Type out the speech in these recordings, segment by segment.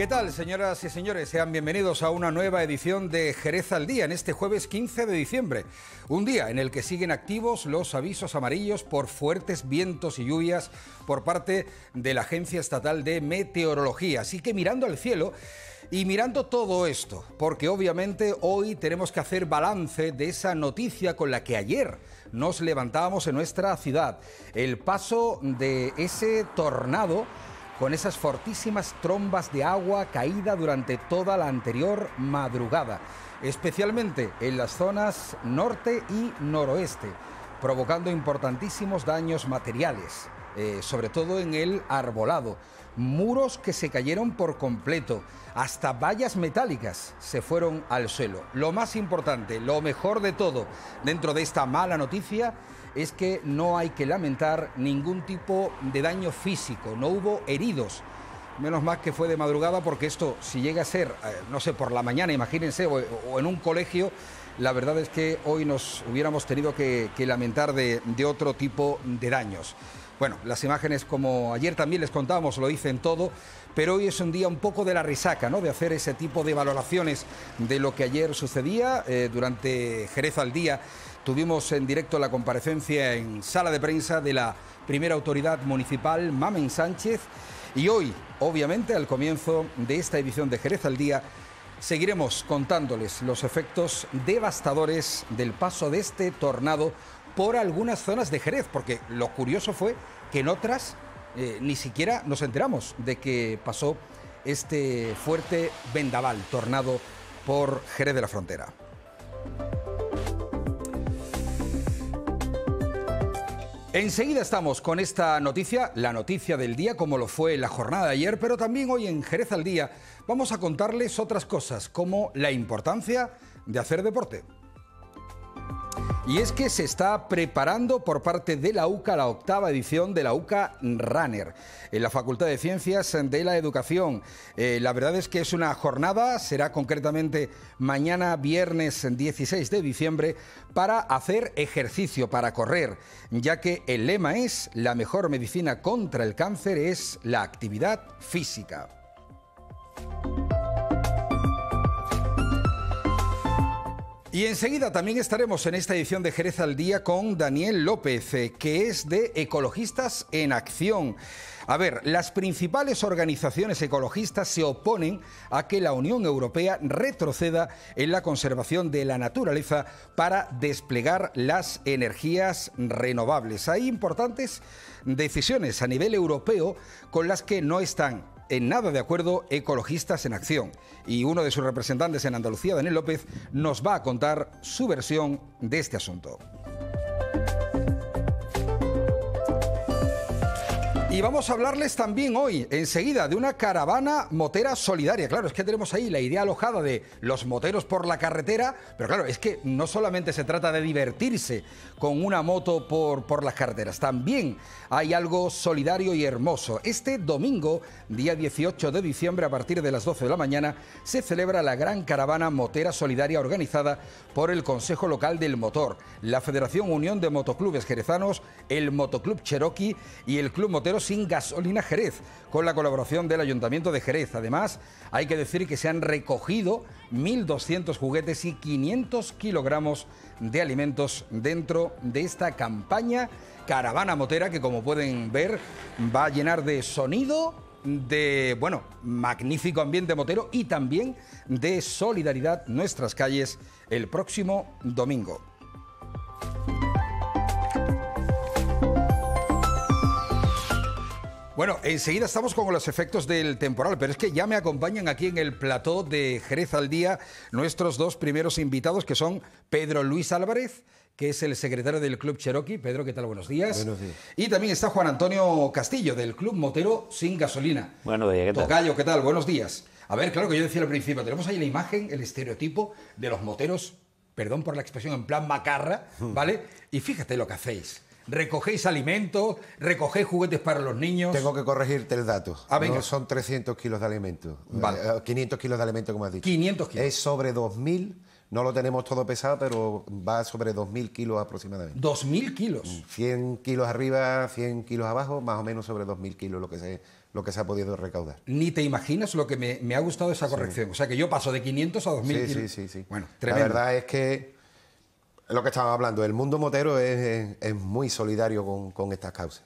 ¿Qué tal, señoras y señores? Sean bienvenidos a una nueva edición de Jerez al Día en este jueves 15 de diciembre, un día en el que siguen activos los avisos amarillos por fuertes vientos y lluvias por parte de la Agencia Estatal de Meteorología. Así que mirando al cielo y mirando todo esto, porque obviamente hoy tenemos que hacer balance de esa noticia con la que ayer nos levantábamos en nuestra ciudad, el paso de ese tornado con esas fortísimas trombas de agua caída durante toda la anterior madrugada, especialmente en las zonas norte y noroeste, provocando importantísimos daños materiales, eh, sobre todo en el arbolado. Muros que se cayeron por completo, hasta vallas metálicas se fueron al suelo. Lo más importante, lo mejor de todo, dentro de esta mala noticia, es que no hay que lamentar ningún tipo de daño físico, no hubo heridos. Menos más que fue de madrugada porque esto, si llega a ser, eh, no sé, por la mañana, imagínense, o, en un colegio, la verdad es que hoy nos hubiéramos tenido que, lamentar de, otro tipo de daños. Bueno, las imágenes, como ayer también les contábamos, lo dicen todo, pero hoy es un día un poco de la risaca... ¿no? De hacer ese tipo de valoraciones de lo que ayer sucedía eh, durante Jerez al Día Tuvimos en directo la comparecencia en sala de prensa de la primera autoridad municipal, Mamen Sánchez, y hoy, obviamente, al comienzo de esta edición de Jerez al Día, seguiremos contándoles los efectos devastadores del paso de este tornado por algunas zonas de Jerez, porque lo curioso fue que en otras eh, ni siquiera nos enteramos de que pasó este fuerte vendaval, tornado por Jerez de la Frontera. Enseguida estamos con esta noticia, la noticia del día, como lo fue la jornada de ayer, pero también hoy en Jerez al Día vamos a contarles otras cosas, como la importancia de hacer deporte. Y es que se está preparando por parte de la UCA la octava edición de la UCA Runner en la Facultad de Ciencias de la Educación. Eh, la verdad es que es una jornada, será concretamente mañana viernes 16 de diciembre, para hacer ejercicio, para correr, ya que el lema es la mejor medicina contra el cáncer es la actividad física. Y enseguida también estaremos en esta edición de Jerez al Día con Daniel López, eh, que es de Ecologistas en Acción. A ver, las principales organizaciones ecologistas se oponen a que la Unión Europea retroceda en la conservación de la naturaleza para desplegar las energías renovables. Hay importantes decisiones a nivel europeo con las que no están en nada de acuerdo Ecologistas en Acción y uno de sus representantes en Andalucía, Daniel López, nos va a contar su versión de este asunto. Y vamos a hablarles también hoy, enseguida, de una caravana motera solidaria. Claro, es que tenemos ahí la idea alojada de los moteros por la carretera, pero claro, es que no solamente se trata de divertirse con una moto por, por las carreteras, también hay algo solidario y hermoso. Este domingo, día 18 de diciembre, a partir de las 12 de la mañana, se celebra la gran caravana motera solidaria organizada por el Consejo Local del Motor, la Federación Unión de Motoclubes Jerezanos, el Motoclub Cherokee y el Club Motero Sin Gasolina Jerez, con la colaboración del Ayuntamiento de Jerez. Además, hay que decir que se han recogido 1.200 juguetes y 500 kilogramos de alimentos dentro de esta campaña caravana motera que como pueden ver va a llenar de sonido, de, bueno, magnífico ambiente motero y también de solidaridad nuestras calles el próximo domingo. Bueno, enseguida estamos con los efectos del temporal, pero es que ya me acompañan aquí en el plató de Jerez al Día nuestros dos primeros invitados, que son Pedro Luis Álvarez, que es el secretario del Club Cherokee. Pedro, ¿qué tal? Buenos días. Buenos días. Y también está Juan Antonio Castillo, del Club Motero Sin Gasolina. Buenos días, ¿qué tal? Tocayo, ¿qué tal? Buenos días. A ver, claro que yo decía al principio, tenemos ahí la imagen, el estereotipo de los moteros, perdón por la expresión, en plan macarra, hmm. ¿vale? Y fíjate lo que hacéis. Recogéis alimentos, recogéis juguetes para los niños. Tengo que corregirte el dato. Ah, no son 300 kilos de alimentos. Eh, 500 kilos de alimentos, como has dicho. 500 kilos. Es sobre 2000 no lo tenemos todo pesado, pero va sobre 2.000 kilos aproximadamente. ¿2.000 kilos? 100 mm, kilos arriba, 100 kilos abajo, más o menos sobre 2.000 kilos lo que se lo que se ha podido recaudar. Ni te imaginas lo que me, ha gustado esa corrección. O sea, que yo paso de 500 a 2.000 kilos. Sí, sí, sí. Bueno, tremendo. La verdad es que lo que estaba hablando, el mundo motero es, muy solidario con, con estas causas.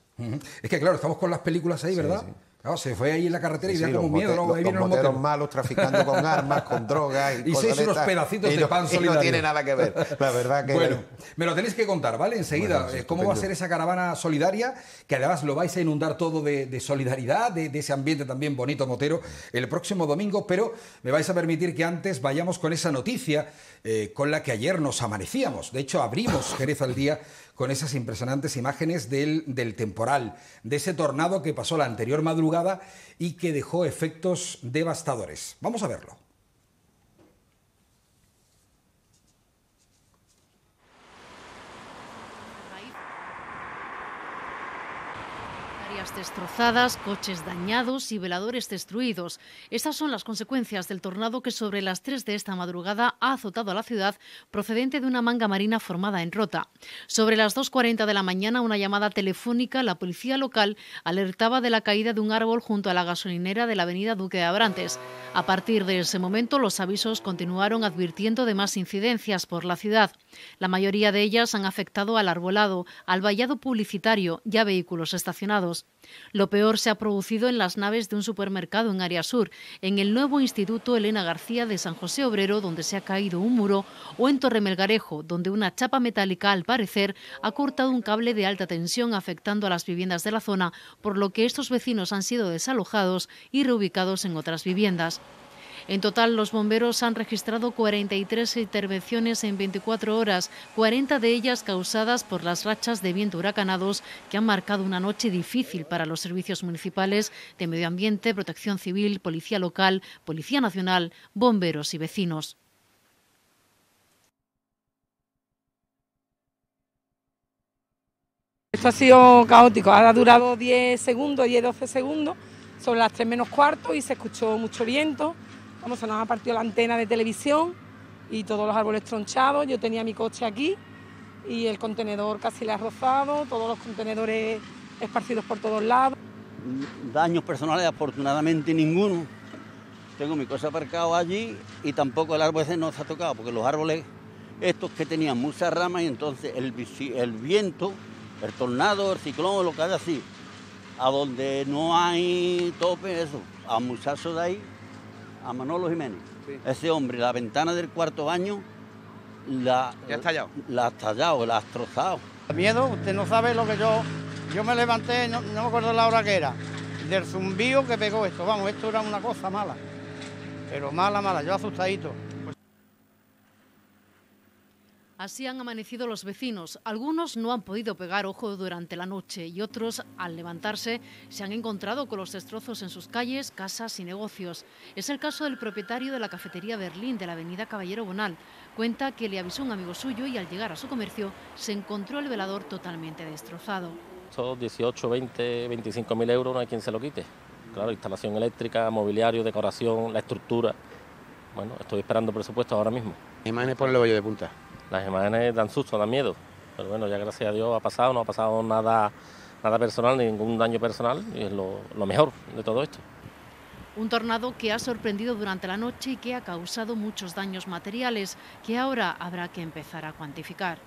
Es que, claro, estamos con las películas ahí, ¿verdad? No, se fue ahí en la carretera y sí, un miedo. moteros malos traficando con armas, con drogas. Y, unos pedacitos de pan y no tiene nada que ver. La verdad que... Bueno, me lo tenéis que contar, ¿vale? Enseguida, eh, cómo va a ser esa caravana solidaria, que además lo vais a inundar todo de, solidaridad, de, ese ambiente también bonito motero, el próximo domingo. Pero me vais a permitir que antes vayamos con esa noticia eh, con la que ayer nos amanecíamos. De hecho, abrimos Jerez al Día con esas impresionantes imágenes del, del temporal, de ese tornado que pasó la anterior madrugada y que dejó efectos devastadores. Vamos a verlo. destrozadas, coches dañados y veladores destruidos. Estas son las consecuencias del tornado que sobre las 3 de esta madrugada ha azotado a la ciudad procedente de una manga marina formada en Rota. Sobre las 2.40 de la mañana, una llamada telefónica, la policía local alertaba de la caída de un árbol junto a la gasolinera de la avenida Duque de Abrantes. A partir de ese momento, los avisos continuaron advirtiendo de más incidencias por la ciudad. La mayoría de ellas han afectado al arbolado, al vallado publicitario y a vehículos estacionados. Lo peor se ha producido en las naves de un supermercado en Área Sur, en el nuevo Instituto Elena García de San José Obrero, donde se ha caído un muro, o en Torremelgarejo, donde una chapa metálica, al parecer, ha cortado un cable de alta tensión afectando a las viviendas de la zona, por lo que estos vecinos han sido desalojados y reubicados en otras viviendas. En total, los bomberos han registrado 43 intervenciones en 24 horas, 40 de ellas causadas por las rachas de viento huracanados que han marcado una noche difícil para los servicios municipales de medio ambiente, protección civil, policía local, policía nacional, bomberos y vecinos. Esto ha sido caótico, ha durado 10 segundos, 10-12 segundos, son las 3 menos cuarto y se escuchó mucho viento Vamos, se nos ha partido la antena de televisión y todos los árboles tronchados. Yo tenía mi coche aquí y el contenedor casi le ha rozado, todos los contenedores esparcidos por todos lados. Daños personales, afortunadamente ninguno. Tengo mi coche aparcado allí y tampoco el árbol ese nos ha tocado, porque los árboles estos que tenían muchas ramas y entonces el, viento, el tornado, el ciclón, lo que haya así, a donde no hay tope, eso, a muchachos de ahí a Manolo Jiménez. Ese hombre, la ventana del cuarto baño, la, ¿Ya estallado, la ha tallado, la ha Miedo, usted no sabe lo que yo... Yo me levanté, no, me acuerdo la hora que era, del zumbío que pegó esto. Vamos, esto era una cosa mala, pero mala, mala, yo asustadito. Así han amanecido los vecinos. Algunos no han podido pegar ojo durante la noche y otros, al levantarse, se han encontrado con los destrozos en sus calles, casas y negocios. Es el caso del propietario de la cafetería Berlín de la avenida Caballero Bonal. Cuenta que le avisó un amigo suyo y al llegar a su comercio se encontró el velador totalmente destrozado. Son 18, 20, 25 mil euros, no hay quien se lo quite. Claro, instalación eléctrica, mobiliario, decoración, la estructura. Bueno, estoy esperando presupuesto ahora mismo. Imágenes por el bollo de punta las imágenes dan susto, dan miedo. Pero bueno, ya gracias a Dios ha pasado, no ha pasado nada, nada personal, ningún daño personal, y es lo, lo mejor de todo esto. Un tornado que ha sorprendido durante la noche y que ha causado muchos daños materiales que ahora habrá que empezar a cuantificar.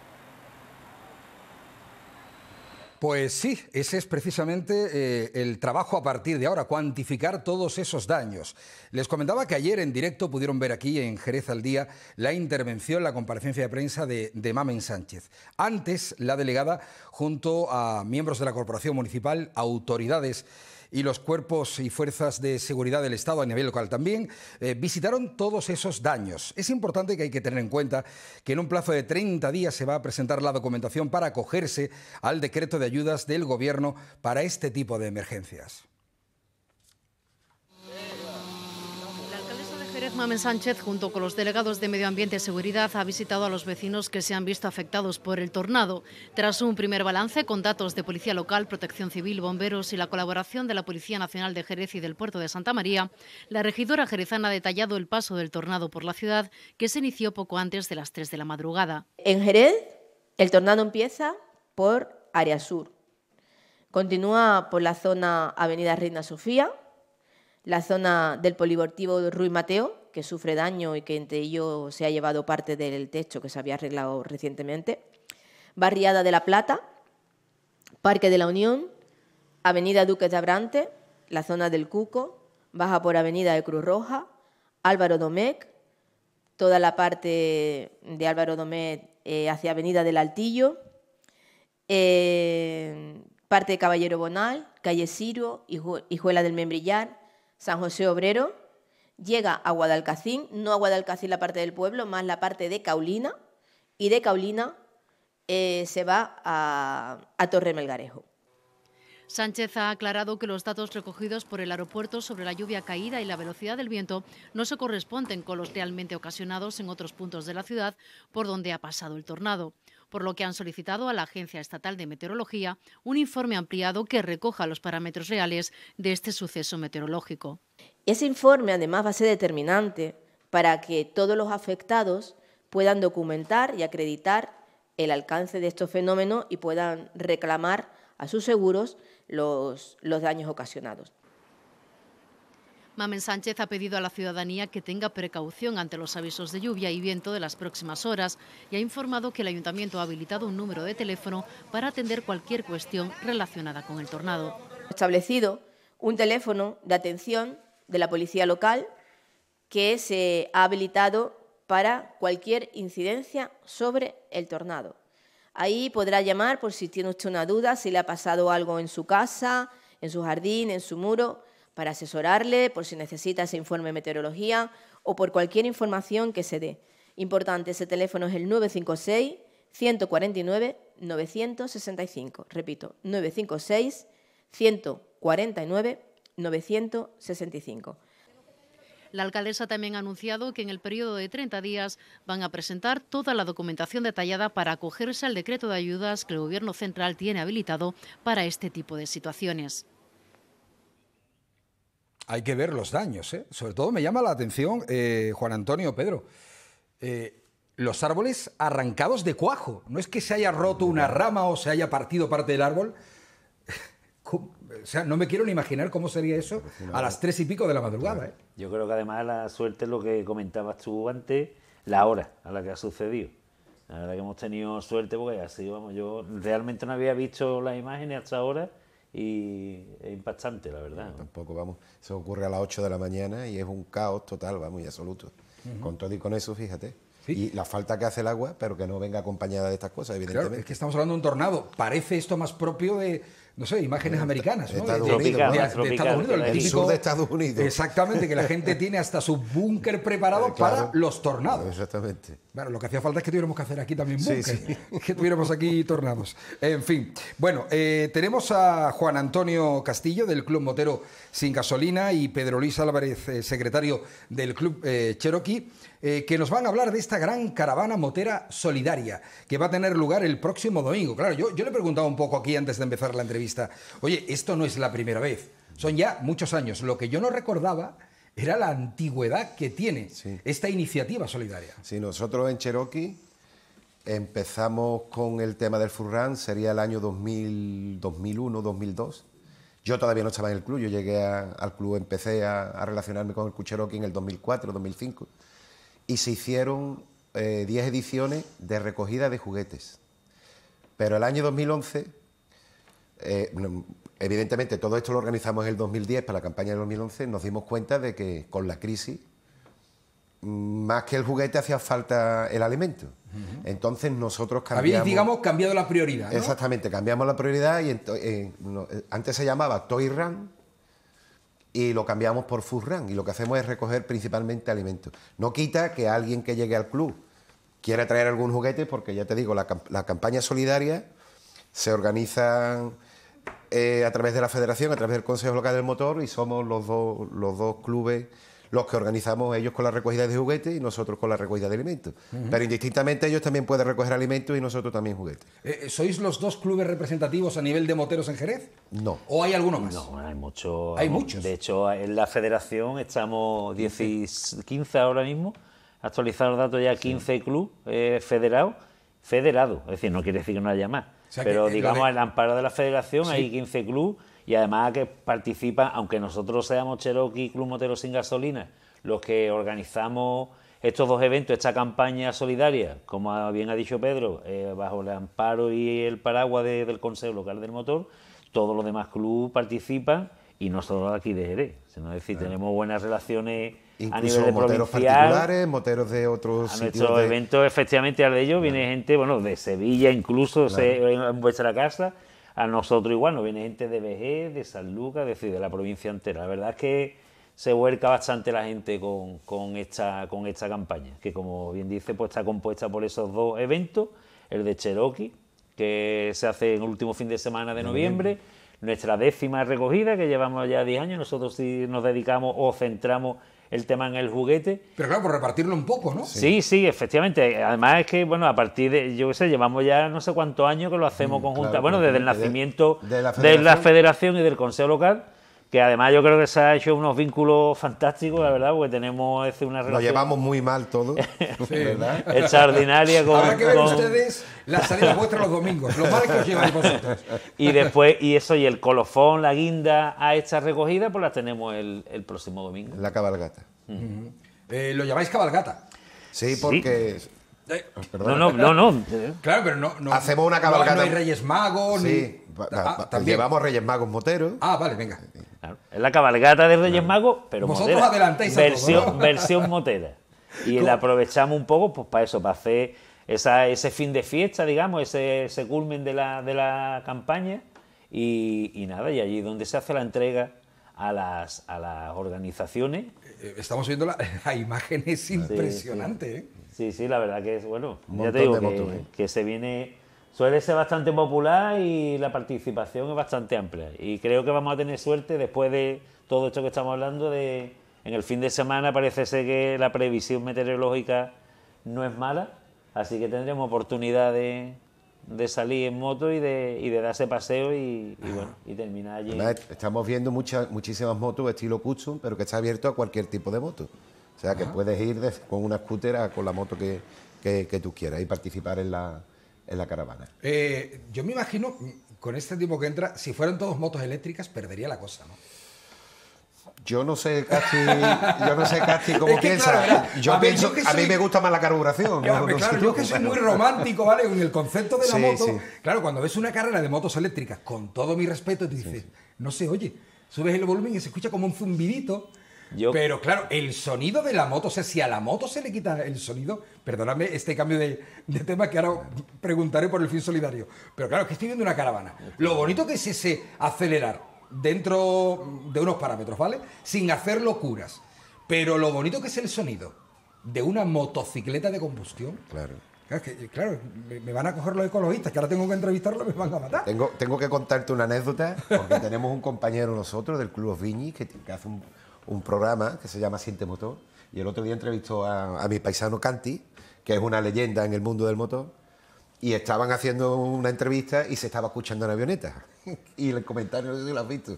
Pues sí, ese es precisamente eh, el trabajo a partir de ahora, cuantificar todos esos daños. Les comentaba que ayer en directo pudieron ver aquí en Jerez al Día la intervención, la comparecencia de prensa de, de Mamen Sánchez. Antes, la delegada, junto a miembros de la Corporación Municipal, autoridades y los cuerpos y fuerzas de seguridad del Estado a nivel local también eh, visitaron todos esos daños. Es importante que hay que tener en cuenta que en un plazo de 30 días se va a presentar la documentación para acogerse al decreto de ayudas del Gobierno para este tipo de emergencias. Jerez Mamen Sánchez, junto con los delegados de Medio Ambiente y Seguridad, ha visitado a los vecinos que se han visto afectados por el tornado. Tras un primer balance con datos de Policía Local, Protección Civil, Bomberos y la colaboración de la Policía Nacional de Jerez y del Puerto de Santa María, la regidora jerezana ha detallado el paso del tornado por la ciudad, que se inició poco antes de las 3 de la madrugada. En Jerez, el tornado empieza por Área Sur, continúa por la zona Avenida Reina Sofía, la zona del polivortivo Ruy Mateo, que sufre daño y que entre ellos se ha llevado parte del techo que se había arreglado recientemente, Barriada de la Plata, Parque de la Unión, Avenida Duque de Abrante, la zona del Cuco, baja por Avenida de Cruz Roja, Álvaro Domecq, toda la parte de Álvaro Domecq eh, hacia Avenida del Altillo, eh, parte de Caballero Bonal, Calle y Hijuela del Membrillar, San José Obrero, llega a Guadalcacín, no a Guadalcacín la parte del pueblo, más la parte de Caulina, y de Caulina eh, se va a Torre Melgarejo. Sánchez ha aclarado que los datos recogidos por el aeropuerto sobre la lluvia caída y la velocidad del viento no se corresponden con los realmente ocasionados en otros puntos de la ciudad por donde ha pasado el tornado por lo que han solicitado a la Agencia Estatal de Meteorología un informe ampliado que recoja los parámetros reales de este suceso meteorológico. Ese informe además va a ser determinante para que todos los afectados puedan documentar y acreditar el alcance de estos fenómenos y puedan reclamar a sus seguros los, los daños ocasionados. Mamen Sánchez ha pedido a la ciudadanía que tenga precaución ante los avisos de lluvia y viento de las próximas horas y ha informado que el ayuntamiento ha habilitado un número de teléfono para atender cualquier cuestión relacionada con el tornado. Establecido un teléfono de atención de la policía local que se ha habilitado para cualquier incidencia sobre el tornado. Ahí podrá llamar por si tiene usted una duda, si le ha pasado algo en su casa, en su jardín, en su muro para asesorarle por si necesita ese informe de meteorología o por cualquier información que se dé. Importante, ese teléfono es el 956 149 965. Repito, 956 149 965. La alcaldesa también ha anunciado que en el periodo de 30 días van a presentar toda la documentación detallada para acogerse al decreto de ayudas que el Gobierno central tiene habilitado para este tipo de situaciones hay que ver los daños. ¿eh? Sobre todo me llama la atención, eh, Juan Antonio Pedro, eh, los árboles arrancados de cuajo. No es que se haya roto una rama o se haya partido parte del árbol. O sea, no me quiero ni imaginar cómo sería eso a las tres y pico de la madrugada. Yo creo que además la suerte es lo que comentabas tú antes, la hora a la que ha sucedido. La verdad que hemos tenido suerte porque así, vamos, yo realmente no había visto las imágenes hasta ahora y impactante, la verdad. tampoco, vamos, ...eso ocurre a las 8 de la mañana y es un caos total, vamos, y absoluto. Con todo y con eso, fíjate. Y la falta que hace el agua, pero que no venga acompañada de estas cosas, evidentemente. es que estamos hablando de un tornado. Parece esto más propio de, no sé, imágenes eh, americanas, ¿no? de, Estados Unidos, el de Estados Unidos. Exactamente, que la gente tiene hasta su búnker preparado eh, para los tornados. Exactamente. Bueno, lo que hacía falta es que tuviéramos que hacer aquí también búnker, que tuviéramos aquí tornados. En fin, bueno, eh, tenemos a Juan Antonio Castillo del Club Motero Sin Gasolina y Pedro Luis Álvarez, secretario del Club Cherokee. que nos van a hablar de esta gran caravana motera solidaria que va a tener lugar el próximo domingo. Claro, yo, yo le he preguntado un poco aquí antes de empezar la entrevista. Oye, esto no es la primera vez. Son ya muchos años. Lo que yo no recordaba era la antigüedad que tiene esta iniciativa solidaria. Sí, nosotros en Cherokee empezamos con el tema del Furran, sería el año 2000, 2001, 2002. Yo todavía no estaba en el club, yo llegué al club, empecé a, relacionarme con el Cherokee en el 2004, 2005. Y se hicieron 10 eh, ediciones de recogida de juguetes. Pero el año 2011 eh, evidentemente, todo esto lo organizamos en el 2010 para la campaña del 2011. Nos dimos cuenta de que con la crisis, más que el juguete, hacía falta el alimento. Entonces, nosotros cambiamos. Habéis, digamos, cambiado la prioridad. Exactamente, cambiamos la prioridad y eh, eh, antes se llamaba Toy Run y lo cambiamos por Food Run. Y lo que hacemos es recoger principalmente alimentos. No quita que alguien que llegue al club quiera traer algún juguete, porque ya te digo, la, la campaña solidaria se organizan eh, a través de la federación, a través del Consejo Local del Motor y somos los dos, los dos clubes los que organizamos ellos con la recogida de juguetes y nosotros con la recogida de alimentos. Pero indistintamente ellos también pueden recoger alimentos y nosotros también juguetes. Eh, eh, ¿Sois los dos clubes representativos a nivel de moteros en Jerez? No. ¿O hay alguno más? No, hay, muchos... hay muchos. De hecho, en la federación estamos 15 ahora mismo. ...actualizados datos ya 15 clubes federados federado, es decir, no quiere decir que no haya más, pero digamos al el amparo de la federación hay 15 clubes y además que participan, aunque nosotros seamos Cherokee Club Motero sin gasolina, los que organizamos estos dos eventos, esta campaña solidaria, como bien ha dicho Pedro, eh, bajo el amparo y el paraguas del Consejo Local del Motor, todos los demás clubes participan y no solo aquí de Jerez, sino es decir, tenemos buenas relaciones Incluso moteros particulares, moteros de otros a sitios. Nuestros eventos, efectivamente, al de ellos viene gente, bueno, de Sevilla incluso, en vuestra casa. A nosotros igual, nos viene gente de BG, de San Lucas, es decir, de la provincia entera. La verdad es que se vuelca bastante la gente con, con, esta, con esta campaña, que como bien dice, pues está compuesta por esos dos eventos, el de Cherokee, que se hace en el último fin de semana de noviembre, nuestra décima recogida, que llevamos ya 10 años, nosotros sí nos dedicamos o centramos el tema en el juguete. Pero claro, por repartirlo un poco, ¿no? Sí, sí, efectivamente. Además es que, bueno, a partir de, yo qué sé, llevamos ya no sé cuántos años que lo hacemos conjuntamente, mm, conjunta. bueno, desde el nacimiento de, la federación y del Consejo Local que además yo creo que se ha hecho unos vínculos fantásticos, la verdad, porque tenemos una relación... Lo llevamos muy mal todo, ¿verdad? Extraordinaria ahora que ven ustedes la salida vuestra los domingos, Lo que os lleváis vosotros. Y después, y eso, y el colofón, la guinda a esta recogida, pues la tenemos el, el próximo domingo. La cabalgata. Eh, ¿Lo llamáis cabalgata? Sí, porque eh, ah, no, no, no, Claro, pero no, Hacemos una cabalgata. No, hay Reyes Magos. Sí. Ni... Ah, llevamos Reyes Magos moteros. Ah, vale, venga. Es la cabalgata de Reyes Magos, pero Vosotros adelantáis versión, versión motera. Y la aprovechamos un poco pues para eso, para hacer esa, ese fin de fiesta, digamos, ese, culmen de la, de la campaña. Y, y nada, y allí donde se hace la entrega a las, a las organizaciones. Eh, eh, estamos viendo la, la imagen, es impresionante. Sí, sí, la verdad que es bueno. ya te digo ¿eh? que, se viene. Suele ser bastante popular y la participación es bastante amplia. Y creo que vamos a tener suerte después de todo esto que estamos hablando. de En el fin de semana parece ser que la previsión meteorológica no es mala, así que tendremos oportunidad de, salir en moto y de, y de darse paseo y, y, bueno, y terminar allí. Estamos viendo muchas muchísimas motos estilo custom, pero que está abierto a cualquier tipo de moto. O sea, que puedes ir con una scooter a, con la moto que, tú quieras y participar en la, en caravana. Eh, yo me imagino, con este tipo que entra, si fueran todos motos eléctricas, perdería la cosa, ¿no? Yo no sé, Casti, yo no sé, cómo piensa. a mí me gusta más la carburación. Yo creo que soy muy romántico, ¿vale? En el concepto de la moto. Claro, cuando ves una carrera de motos eléctricas, con todo mi respeto, te dices, no sé, oye. Subes el volumen y se escucha como un zumbidito. Pero claro, el sonido de la moto, o sea, si a la moto se le quita el sonido, perdóname este cambio de, tema que ahora preguntaré por el fin solidario. Pero claro, es que estoy viendo una caravana. Lo bonito que es ese acelerar dentro de unos parámetros, ¿vale? Sin hacer locuras. Pero lo bonito que es el sonido de una motocicleta de combustión. Claro. Claro, me, van a coger los ecologistas, que ahora tengo que entrevistarlo, me van a matar. Tengo, tengo que contarte una anécdota, porque tenemos un compañero nosotros del Club Viñi que hace un, un programa que se llama Siente Motor. Y el otro día entrevistó a, mi paisano Canti, que es una leyenda en el mundo del motor y estaban haciendo una entrevista y se estaba escuchando una avioneta. y el comentario, de lo has visto.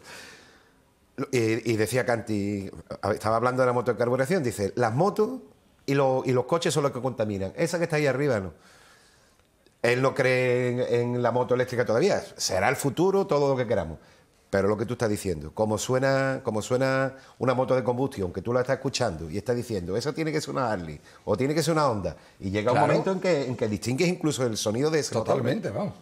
Y, decía Canti, estaba hablando de la moto de carburación, dice, las motos y, los coches son los que contaminan. Esa que está ahí arriba, no. Él no cree en la moto eléctrica todavía. Será el futuro, todo lo que queramos. Pero lo que tú estás diciendo, como suena, como suena una moto de combustión, que tú la estás escuchando y estás diciendo, eso tiene que ser una Harley o tiene que ser una Honda, y llega un momento en que, distingues incluso el sonido de moto. Totalmente, vamos.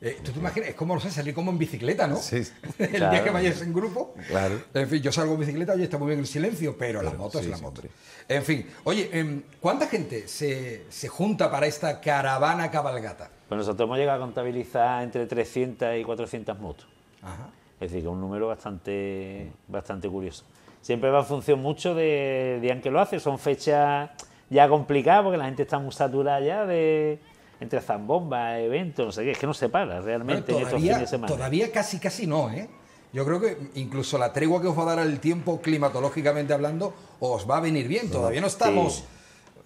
Eh, ¿Tú te imaginas? Es como, salir como en bicicleta, ¿no? Sí. el día que vayas en grupo. Claro. En fin, yo salgo en bicicleta, y está muy bien el silencio, pero, la moto es la moto. en fin, oye, em, ¿cuánta gente se, se junta para esta caravana cabalgata? Pues nosotros hemos llegado a contabilizar entre 300 y 400 motos. Ajá. Es decir, que es un número bastante, bastante curioso. Siempre va en función mucho de día en que lo hace. Son fechas ya complicadas porque la gente está muy saturada ya de entre zambomba eventos, no sé qué. Es que no se para realmente en estos fines de semana. Todavía casi, casi no, ¿eh? Yo creo que incluso la tregua que os va a dar el tiempo climatológicamente hablando os va a venir bien. Todavía no estamos...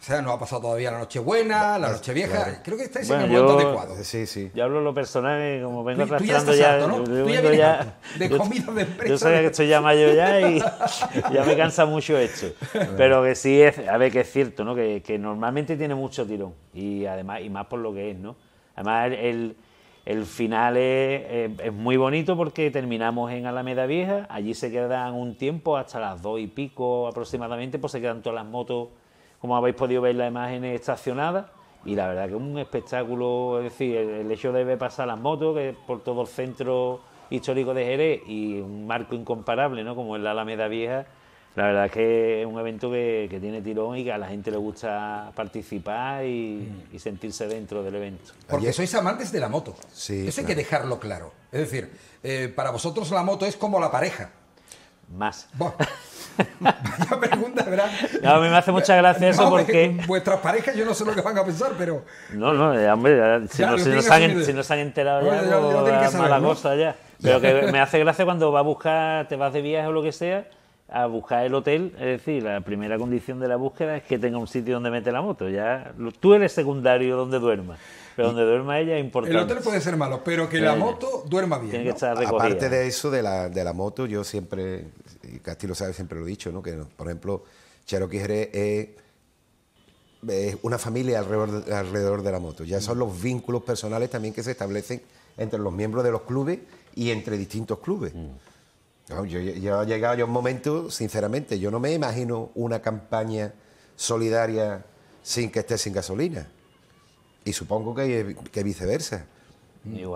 O sea, no ha pasado todavía la noche buena, la noche vieja. Creo que estáis en el momento adecuado. Sí, sí. Yo hablo lo personal, como vengo tú, ya, ya de comida de empresa. Yo sabía que estoy ya mayor ya y ya me cansa mucho esto. Pero que sí es, a ver, que es cierto, ¿no? Que, normalmente tiene mucho tirón y además, y más por lo que es, ¿no? Además, el, final es, muy bonito porque terminamos en Alameda Vieja, allí se quedan un tiempo, hasta las dos y pico aproximadamente, pues se quedan todas las motos como habéis podido ver las imágenes estacionadas y la verdad que es un espectáculo, es decir, el, hecho de ver pasar las motos que por todo el centro histórico de Jerez y un marco incomparable, ¿no? Como es la Alameda Vieja, la verdad que es un evento que, tiene tirón y que a la gente le gusta participar y, sentirse dentro del evento. Porque sois amantes de la moto, sí, eso hay que dejarlo claro. Es decir, eh, para vosotros la moto es como la pareja más. pregunta, ¿verdad? a mí me hace mucha gracia eso porque... Vuestras parejas yo no sé lo que van a pensar, pero... No, no, hombre, si, no, se han, enterado ya, pues, mala cosa ya. Pero que me hace gracia cuando va a buscar, te vas de viaje o lo que sea, a buscar el hotel, es decir, la primera condición de la búsqueda es que tenga un sitio donde mete la moto. Ya tú eres secundario donde duerma, pero donde duerma ella es importante. El hotel puede ser malo, pero que la moto duerma bien. Aparte de eso de la, de la moto, yo siempre y sabe, siempre lo he dicho, ¿no? que por ejemplo Cherokee es, es una familia alrededor de, la moto. Ya son los vínculos personales también que se establecen entre los miembros de los clubes y entre distintos clubes. Mm. yo, yo, llegado yo a un momento, sinceramente, yo no me imagino una campaña solidaria sin que esté sin gasolina. Y supongo que, viceversa.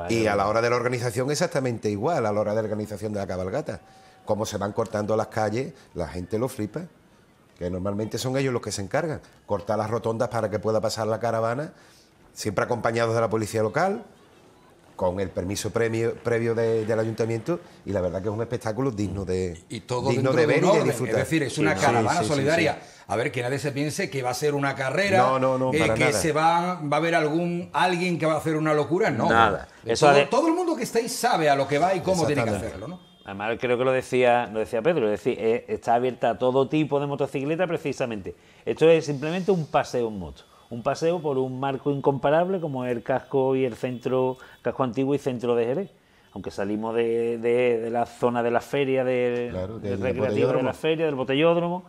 y a la hora de la organización exactamente igual, a la hora de la organización de la cabalgata cómo se van cortando las calles, la gente lo flipa. Que normalmente son ellos los que se encargan. Cortar las rotondas para que pueda pasar la caravana, siempre acompañados de la policía local, con el permiso previo del ayuntamiento. Y la verdad que es un espectáculo digno de, de ver y disfrutar. Es decir, es una caravana solidaria. a ver, que nadie se piense que va a ser una carrera, eh, que se va, va a haber algún alguien que va a hacer una locura. No, todo, todo el mundo que estáis sabe a lo que va y cómo tiene que hacerlo, ¿no? Además, creo que lo decía, lo decía Pedro, es decir, eh, está abierta a todo tipo de motocicleta precisamente. Esto es simplemente un paseo en moto. Un paseo por un marco incomparable como el casco y el centro, casco antiguo y centro de Jerez. Aunque salimos de, de, la zona de la feria, del, recreativo de la feria, del botellódromo.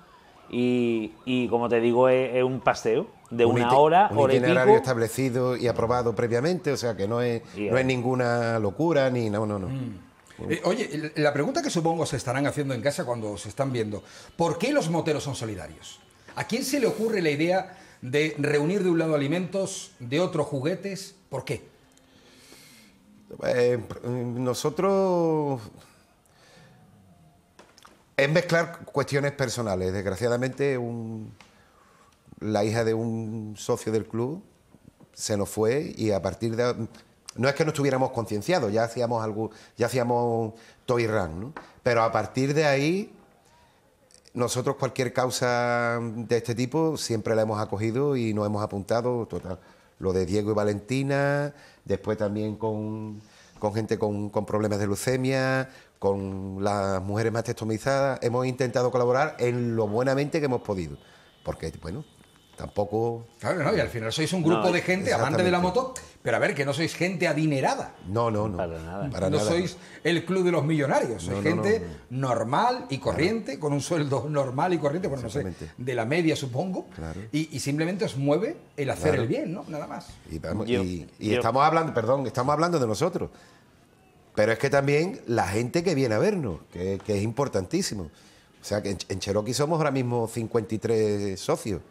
Y, como te digo, es, un paseo de una hora, un itinerario establecido y aprobado previamente, o sea que no es, no es ninguna locura ni no, no, no. Mm. Eh, oye, la pregunta que supongo se estarán haciendo en casa cuando se están viendo, ¿por qué los moteros son solidarios? ¿A quién se le ocurre la idea de reunir de un lado alimentos, de otro juguetes? ¿Por qué? Eh, nosotros es mezclar cuestiones personales. Desgraciadamente, un... la hija de un socio del club se nos fue y a partir de no es que no estuviéramos concienciados, ya hacíamos algo, ya hacíamos toy run, ¿no? Pero a partir de ahí, nosotros cualquier causa de este tipo siempre la hemos acogido y nos hemos apuntado, lo de Diego y Valentina, después también con, gente con, problemas de leucemia, con las mujeres más testomizadas, hemos intentado colaborar en lo buenamente que hemos podido, porque, bueno, Tampoco. Claro, no, y al final sois un grupo de gente amante de la moto, pero a ver, que no sois gente adinerada. No, no, no. Para nada. no sois el club de los millonarios, sois gente normal y corriente, con un sueldo normal y corriente, bueno, no sé, de la media supongo, y, simplemente os mueve el hacer el bien, ¿no? Nada más. Y, estamos hablando, perdón, estamos hablando de nosotros, pero es que también la gente que viene a vernos, que, es importantísimo. O sea, que en, en Cherokee somos ahora mismo 53 socios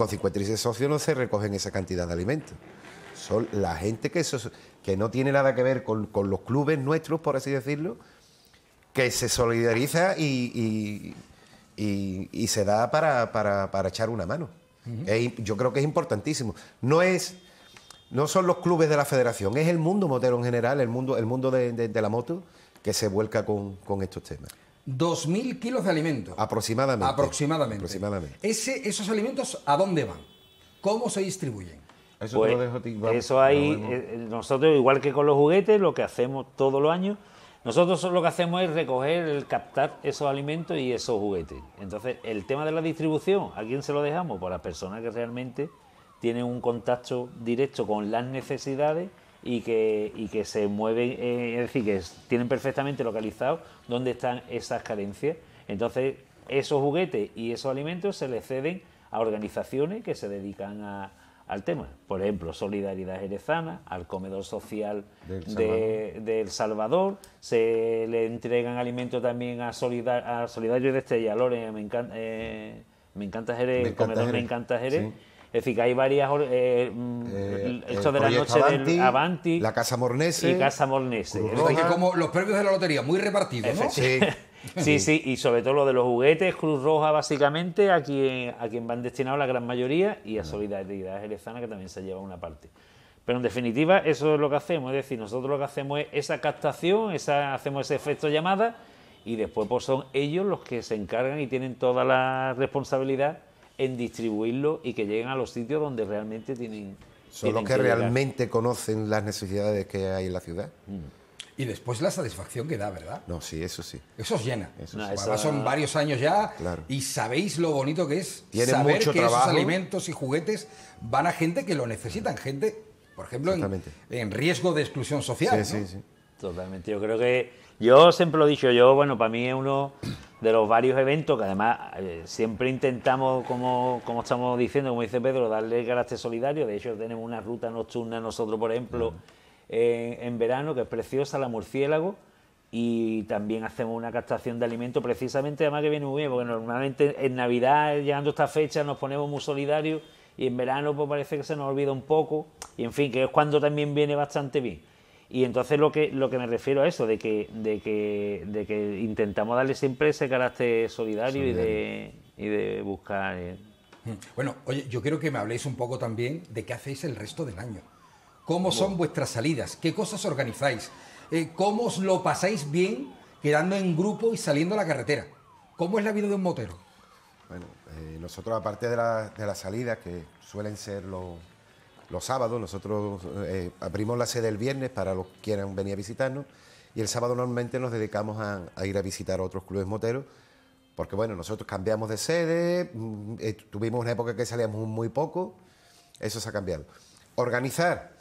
con 56 socios no se recogen esa cantidad de alimentos. Son la gente que, que no tiene nada que ver con, los clubes nuestros, por así decirlo, que se solidariza y, y, se da para, echar una mano. yo creo que es importantísimo. No es no son los clubes de la federación, es el mundo motero en general, el mundo, el mundo de, la moto que se vuelca con, con estos temas. 2.000 kilos de alimentos. Aproximadamente. Aproximadamente. Aproximadamente. Ese, ¿Esos alimentos a dónde van? ¿Cómo se distribuyen? Eso pues, lo dejo ti, Eso ahí, eh, eh, nosotros, igual que con los juguetes, lo que hacemos todos los años, nosotros lo que hacemos es recoger, el captar esos alimentos y esos juguetes. Entonces, el tema de la distribución, ¿a quién se lo dejamos? Pues las personas que realmente tienen un contacto directo con las necesidades y que, y que se mueven, eh, es decir, que tienen perfectamente localizado dónde están esas carencias. Entonces, esos juguetes y esos alimentos se le ceden a organizaciones que se dedican al tema. Por ejemplo, Solidaridad Jerezana, al Comedor Social De, El Salvador. Se le entregan alimentos también a, Solidar, a Solidario de Estella, Lore, me encanta, eh, me encanta Jerez, me Comedor Me encanta Jerez. Es decir, que hay varias. Eh, eh, mm, esto de la noche Avanti, Avanti. La Casa Mornese. Y Casa Mornese. como los premios de la lotería, muy repartidos, Sí. sí, y sobre todo lo de los juguetes, Cruz Roja, básicamente, a quien, a quien van destinados la gran mayoría, y a Solidaridad Jerezana, que también se lleva una parte. Pero en definitiva, eso es lo que hacemos, es decir, nosotros lo que hacemos es esa captación, esa, hacemos ese efecto llamada, y después pues, son ellos los que se encargan y tienen toda la responsabilidad en distribuirlo y que lleguen a los sitios donde realmente tienen. Son los que, realmente conocen las necesidades que hay en la ciudad. Mm. Y después la satisfacción que da, ¿verdad? No, sí, eso sí. Eso os llena. Son varios años ya y sabéis lo bonito que es saber mucho que esos alimentos y juguetes van a gente que lo necesitan, gente, por ejemplo, en, riesgo de exclusión social. Sí, sí, sí. Totalmente. Yo creo que yo siempre lo he dicho, yo, bueno, para mí es uno de los varios eventos que además eh, siempre intentamos, como, estamos diciendo, como dice Pedro, darle carácter solidario. De hecho, tenemos una ruta nocturna nosotros, por ejemplo, mm. en verano, que es preciosa, la murciélago. Y también hacemos una captación de alimentos, precisamente, además que viene muy bien, porque normalmente en Navidad, llegando a esta fecha, nos ponemos muy solidarios y en verano pues parece que se nos olvida un poco y en fin que es cuando también viene bastante bien y entonces lo que, lo que me refiero a eso, de que, de que, de que intentamos darle siempre ese carácter solidario, Y, de, buscar... Eh. Hmm. Bueno, oye, yo quiero que me habléis un poco también de qué hacéis el resto del año. ¿Cómo son vuestras salidas? ¿Qué cosas organizáis? Eh, ¿Cómo os lo pasáis bien quedando en grupo y saliendo a la carretera? ¿Cómo es la vida de un motero? Bueno, eh, nosotros aparte de, de las salidas, que suelen ser los los sábados. Nosotros eh, abrimos la sede el viernes para los que quieran venir a visitarnos y el sábado normalmente nos dedicamos a, ir a visitar otros clubes moteros. Porque bueno, nosotros cambiamos de sede, mm, eh, tuvimos una época que salíamos muy poco, eso se ha cambiado. Organizar,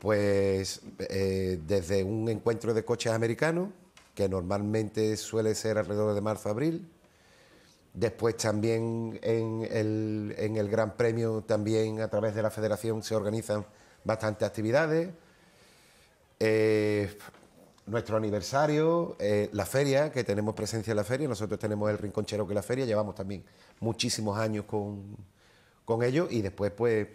pues eh, desde un encuentro de coches americanos, que normalmente suele ser alrededor de marzo-abril, Después también en el, Gran Premio, también a través de la federación se organizan bastantes actividades. Eh, nuestro aniversario, eh, la feria, que tenemos presencia en la feria, nosotros tenemos el Rinconchero que la feria, llevamos también muchísimos años con, con ellos y después pues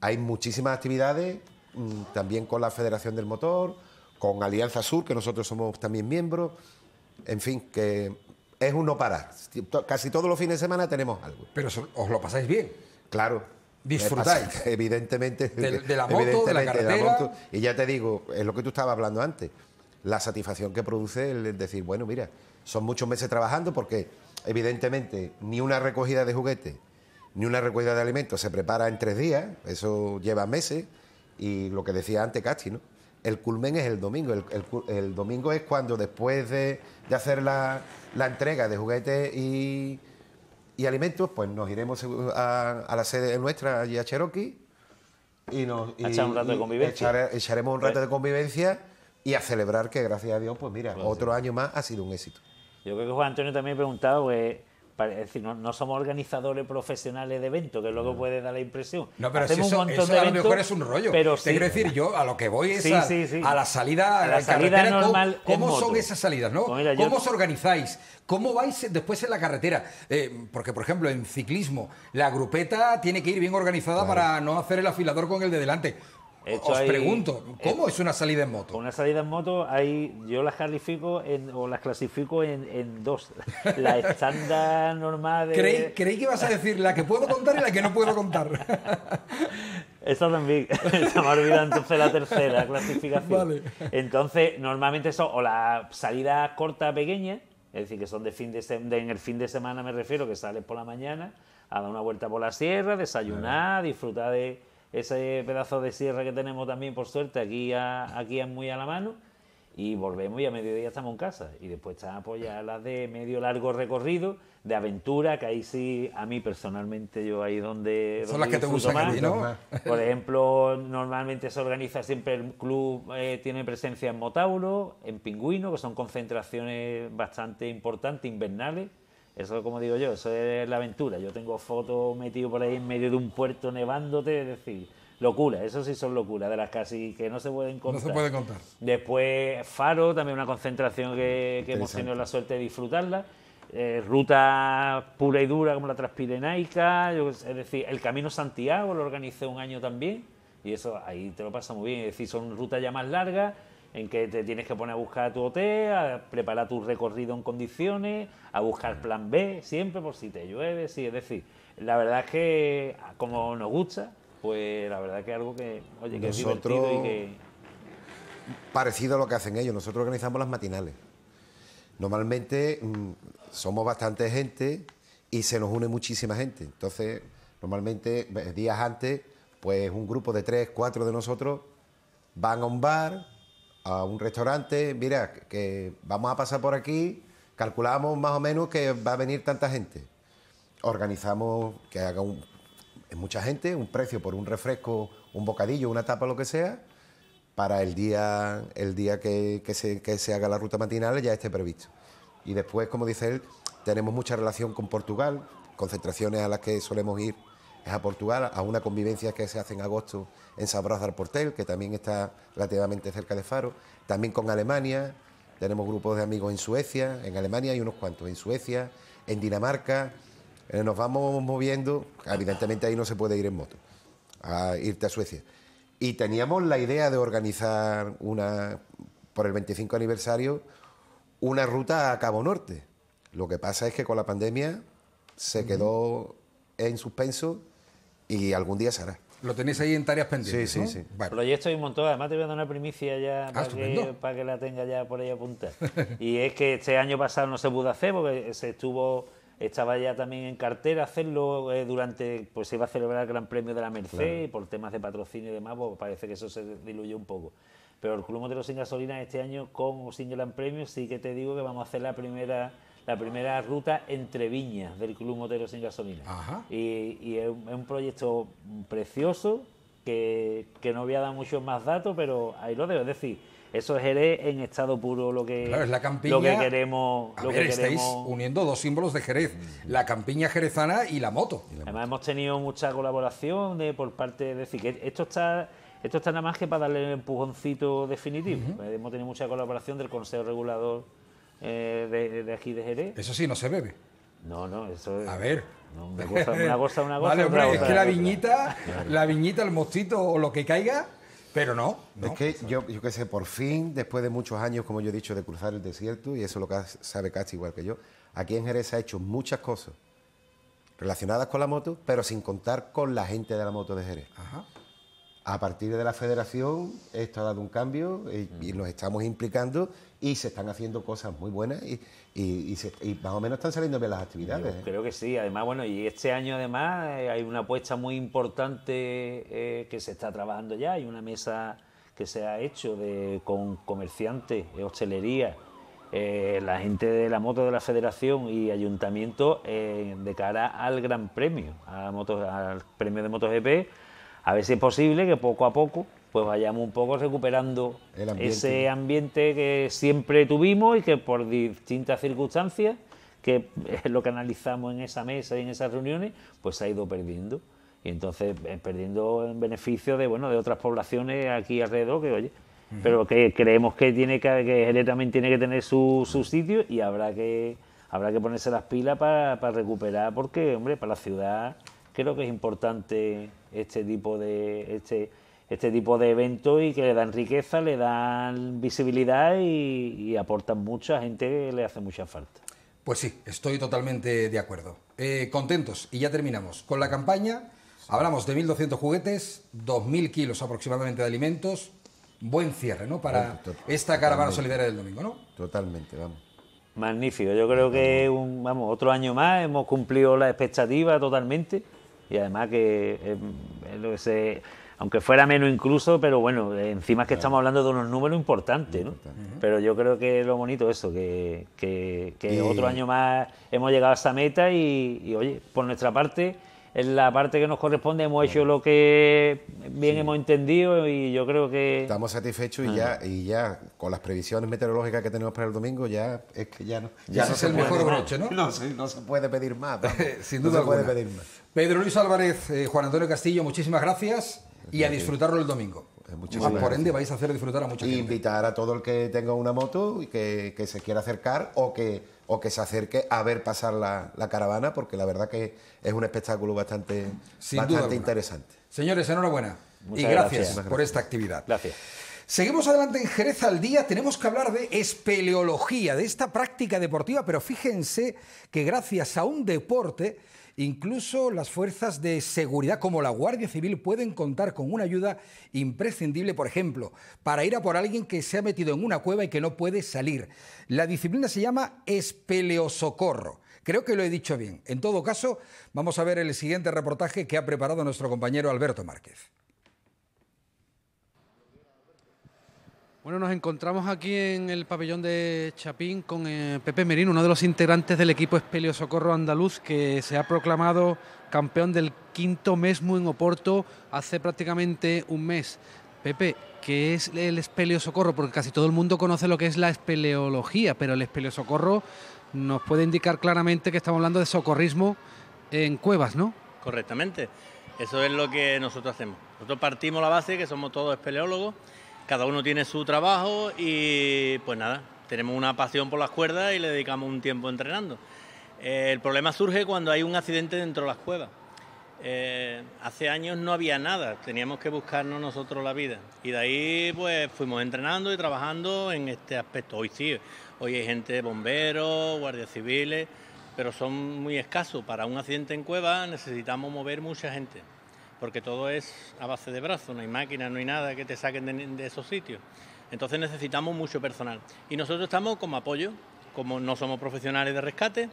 hay muchísimas actividades, mm, también con la Federación del Motor, con Alianza Sur, que nosotros somos también miembros, en fin, que es uno no parar. Casi todos los fines de semana tenemos algo. Pero os lo pasáis bien. Claro. Disfrutáis. evidentemente. De, la moto, de la carretera. Y ya te digo, es lo que tú estabas hablando antes. La satisfacción que produce el decir, bueno, mira, son muchos meses trabajando porque, evidentemente, ni una recogida de juguetes, ni una recogida de alimentos se prepara en tres días. Eso lleva meses. Y lo que decía antes Casti, ¿no? el culmen es el domingo. El, domingo es cuando después de, hacer la, entrega de juguetes y, alimentos, pues nos iremos a, la sede nuestra, allí a Cherokee, y nos... Y, un rato de convivencia. echaremos un rato pues de convivencia y a celebrar que, gracias a Dios, pues mira, otro año más ha sido un éxito. Yo creo que Juan Antonio también preguntaba, pues es decir, no, somos organizadores profesionales de eventos, que luego puede dar la impresión. No, pero eso, a lo mejor es un rollo. quiero decir, yo a lo que voy es a, la salida, a la, normal. ¿Cómo, son esas salidas? ¿no? Pues ¿Cómo os organizáis? ¿Cómo vais después en la carretera? Eh, porque, por ejemplo, en ciclismo, la grupeta tiene que ir bien organizada para no hacer el afilador con el de delante. Eh, Os pregunto, ¿cómo eh, es una salida en moto? Una salida en moto, hay, yo las califico o las clasifico en, dos. La estándar normal de... Creí, que ibas a decir la que puedo contar y la que no puedo contar. Esa también, se me ha olvidado entonces la tercera clasificación. Entonces, normalmente son o la salida corta pequeña, es decir, que son de fin de, en el fin de semana me refiero, que sales por la mañana, a dar una vuelta por la sierra, desayunar, disfrutar de ese pedazo de sierra que tenemos también, por suerte, aquí, aquí es muy a la mano. Y volvemos y a mediodía estamos en casa. Y después está apoyar pues, las de medio largo recorrido, de aventura, que ahí sí, a mí personalmente, yo ahí donde. Son las que te gustan más, Por ejemplo, normalmente se organiza siempre el club, eh, tiene presencia en Motauro, en Pingüino, que son concentraciones bastante importantes, invernales eso, como digo yo, eso es la aventura. Yo tengo fotos metido por ahí en medio de un puerto nevándote, es decir, locura, eso sí son locuras, de las casi que no se pueden contar. contar. Después, Faro, también una concentración que, hemos tenido la suerte de disfrutarla. Eh, ruta pura y dura como la Transpirenaica, es decir, el Camino Santiago lo organicé un año también, y eso ahí te lo pasa muy bien. Es decir, son rutas ya más largas en que te tienes que poner a buscar tu hotel, a preparar tu recorrido en condiciones, a buscar plan B siempre por si te llueve, sí, es decir, la verdad es que como nos gusta, pues la verdad es que es algo que, oye, que es divertido y que... Parecido a lo que hacen ellos, nosotros organizamos las matinales. Normalmente mm, somos bastante gente y se nos une muchísima gente. Entonces, normalmente eh, días antes, pues un grupo de tres, cuatro de nosotros van a un bar, a un restaurante, mira, que vamos a pasar por aquí, calculamos más o menos que va a venir tanta gente. Organizamos que haga un, mucha gente, un precio por un refresco, un bocadillo, una tapa, lo que sea, para el día, el día que, se, que se haga la ruta matinal ya esté previsto. Y después, como dice él, tenemos mucha relación con Portugal, concentraciones a las que solemos ir es a Portugal, a una convivencia que se hace en agosto en Sabros del Portel, que también está relativamente cerca de Faro, también con Alemania, tenemos grupos de amigos en Suecia, en Alemania hay unos cuantos, en Suecia, en Dinamarca, eh, nos vamos moviendo, evidentemente ahí no se puede ir en moto, a irte a Suecia. Y teníamos la idea de organizar una, por el 25 aniversario, una ruta a Cabo Norte. Lo que pasa es que con la pandemia se quedó en suspenso y algún día se hará. Lo tenéis ahí en tareas pendientes. Sí, sí, sí. Proyecto y un montón. Además, te voy a dar una primicia ya ah, para, que, la tenga ya por ahí apuntada. y es que este año pasado no se pudo hacer porque se estuvo. Estaba ya también en cartera hacerlo eh, durante. Pues se iba a celebrar el Gran Premio de la Merced y por temas de patrocinio y demás, pues parece que eso se diluyó un poco. Pero el Club Motero sin Gasolina este año, con o sin Gran Premio, sí que te digo que vamos a hacer la primera la primera ruta entre viñas del Club Motero sin Gasolina. Y, es, un, proyecto precioso que, no voy a dar muchos más datos, pero ahí lo debo. Es decir, eso es Jerez en estado puro lo que, que queremos. lo que uniendo dos símbolos de Jerez, mm. la campiña jerezana y la moto. Además hemos tenido mucha colaboración de por parte de decir que esto está esto está nada más que para darle el empujoncito definitivo. Hemos tenido mucha colaboración del Consejo Regulador eh, de, aquí de Jerez. Eso sí, no se bebe. No, no, eso es. A ver. una cosa, una cosa, Vale, es que la viñita, la viñita, el mostito o lo que caiga, pero no. Es que yo, yo qué sé, por fin, después de muchos años, como yo he dicho, de cruzar el desierto, y eso lo sabe casi igual que yo, aquí en Jerez se ha hecho muchas cosas relacionadas con la moto, pero sin contar con la gente de la moto de Jerez. Ajá. A partir de la federación ...esto ha dado un cambio eh, y nos estamos implicando y se están haciendo cosas muy buenas y, más o menos están saliendo bien las actividades. ¿eh? creo que sí, además, bueno, y este año además eh, hay una apuesta muy importante que se está trabajando ya, hay una mesa que se ha hecho de, con comerciantes, hostelería, la gente de la moto de la federación y ayuntamiento de cara al gran premio, a Moto al premio de MotoGP a ver si es posible que poco a poco pues vayamos un poco recuperando ese ambiente que siempre tuvimos y que por distintas circunstancias, que es lo que analizamos en esa mesa y en esas reuniones, pues se ha ido perdiendo. Y entonces eh, perdiendo en beneficio de bueno de otras poblaciones aquí alrededor que oye, pero que creemos que tiene que, que también tiene que tener su, sitio y habrá que habrá que ponerse las pilas para, para recuperar porque hombre para la ciudad creo que es importante este tipo de este, este tipo de eventos y que le dan riqueza, le dan visibilidad y, aportan mucha gente que le hace mucha falta. Pues sí, estoy totalmente de acuerdo. Eh, contentos, y ya terminamos. Con la campaña hablamos de 1.200 juguetes, 2.000 kilos aproximadamente de alimentos. Buen cierre, ¿no? Para esta caravana solidaria del domingo, ¿no? Totalmente, vamos. Magnífico, yo creo que un, vamos, otro año más hemos cumplido la expectativa totalmente y además que em, aunque fuera menos incluso, pero bueno, encima es que estamos hablando de unos números importantes, ¿no? Pero yo creo que lo bonito eso, que, otro año más hemos llegado a esa meta y, oye, por nuestra parte, en la parte que nos corresponde hemos hecho lo que bien hemos entendido y yo creo que... Estamos satisfechos y, ah. ya, y ya con las previsiones meteorológicas que tenemos para el domingo, ya es que ya no... Ya, no el ¿no? no se puede pedir más. Sin duda se puede pedir más. Pedro Luis Álvarez, eh, Juan Antonio Castillo, muchísimas gracias y a disfrutarlo el domingo. Eh, ah, por ende vais a hacer disfrutar a mucha gente. Invitar a todo el que tenga una moto y que, se quiera acercar o que, o que se acerque a ver pasar la, caravana, porque la verdad que es un espectáculo bastante, bastante interesante. Señores, enhorabuena y gracias, por esta actividad. Gracias. Seguimos adelante en Jerez al Día. Tenemos que hablar de espeleología, de esta práctica deportiva, pero fíjense que gracias a un deporte Incluso las fuerzas de seguridad como la Guardia Civil pueden contar con una ayuda imprescindible, por ejemplo, para ir a por alguien que se ha metido en una cueva y que no puede salir. La disciplina se llama espeleosocorro. Creo que lo he dicho bien. En todo caso, vamos a ver el siguiente reportaje que ha preparado nuestro compañero Alberto Márquez. Bueno, nos encontramos aquí en el pabellón de Chapín con eh, Pepe Merino, uno de los integrantes del equipo Espelio Socorro Andaluz, que se ha proclamado campeón del quinto Mesmo en Oporto hace prácticamente un mes. Pepe, ¿qué es el Espelio Socorro? Porque casi todo el mundo conoce lo que es la espeleología, pero el Espelio Socorro nos puede indicar claramente que estamos hablando de socorrismo en cuevas, ¿no? Correctamente. Eso es lo que nosotros hacemos. Nosotros partimos la base que somos todos espeleólogos cada uno tiene su trabajo y pues nada, tenemos una pasión por las cuerdas y le dedicamos un tiempo entrenando. Eh, el problema surge cuando hay un accidente dentro de las cuevas. Eh, hace años no había nada, teníamos que buscarnos nosotros la vida. Y de ahí pues fuimos entrenando y trabajando en este aspecto. Hoy sí, hoy hay gente, bomberos, guardias civiles, pero son muy escasos. Para un accidente en cueva necesitamos mover mucha gente porque todo es a base de brazos, no hay máquinas, no hay nada que te saquen de, esos sitios. Entonces necesitamos mucho personal. Y nosotros estamos como apoyo, como no somos profesionales de rescate,